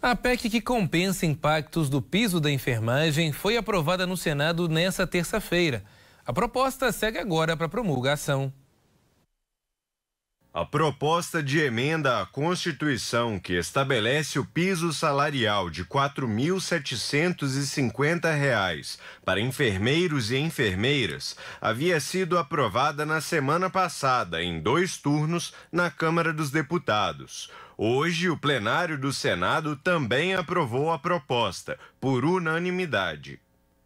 A PEC que compensa impactos do piso da enfermagem foi aprovada no Senado nesta terça-feira. A proposta segue agora para promulgação. A proposta de emenda à Constituição que estabelece o piso salarial de R$ 4.750 para enfermeiros e enfermeiras havia sido aprovada na semana passada, em dois turnos, na Câmara dos Deputados. Hoje, o plenário do Senado também aprovou a proposta, por unanimidade.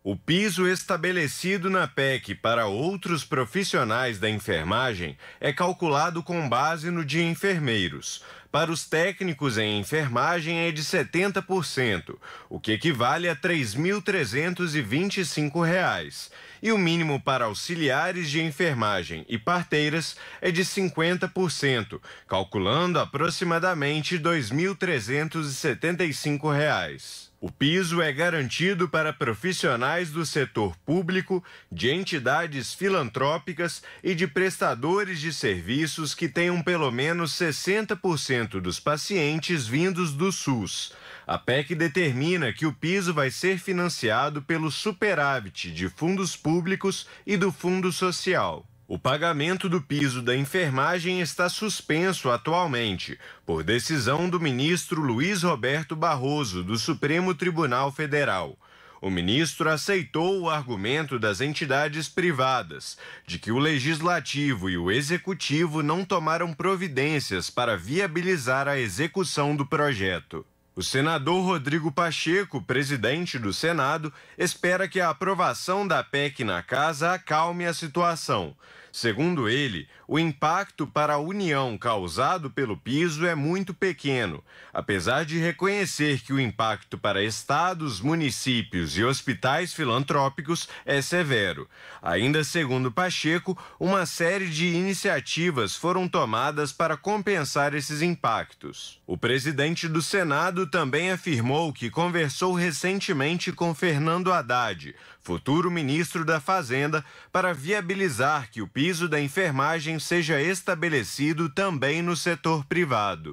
O piso estabelecido na PEC para outros profissionais da enfermagem é calculado com base no de enfermeiros. Para os técnicos em enfermagem é de 70%, o que equivale a R$ 3.325. E o mínimo para auxiliares de enfermagem e parteiras é de 50%, calculando aproximadamente R$ 2.375. O piso é garantido para profissionais do setor público, de entidades filantrópicas e de prestadores de serviços que tenham pelo menos 60% dos pacientes vindos do SUS. A PEC determina que o piso vai ser financiado pelo superávit de fundos públicos e do Fundo Social. O pagamento do piso da enfermagem está suspenso atualmente, por decisão do ministro Luiz Roberto Barroso, do Supremo Tribunal Federal. O ministro aceitou o argumento das entidades privadas de que o legislativo e o executivo não tomaram providências para viabilizar a execução do projeto. O senador Rodrigo Pacheco, presidente do Senado, espera que a aprovação da PEC na casa acalme a situação. Segundo ele, o impacto para a União causado pelo piso é muito pequeno, apesar de reconhecer que o impacto para estados, municípios e hospitais filantrópicos é severo. Ainda segundo Pacheco, uma série de iniciativas foram tomadas para compensar esses impactos. O presidente do Senado também afirmou que conversou recentemente com Fernando Haddad, futuro ministro da Fazenda, para viabilizar que o piso da enfermagem seja estabelecido também no setor privado.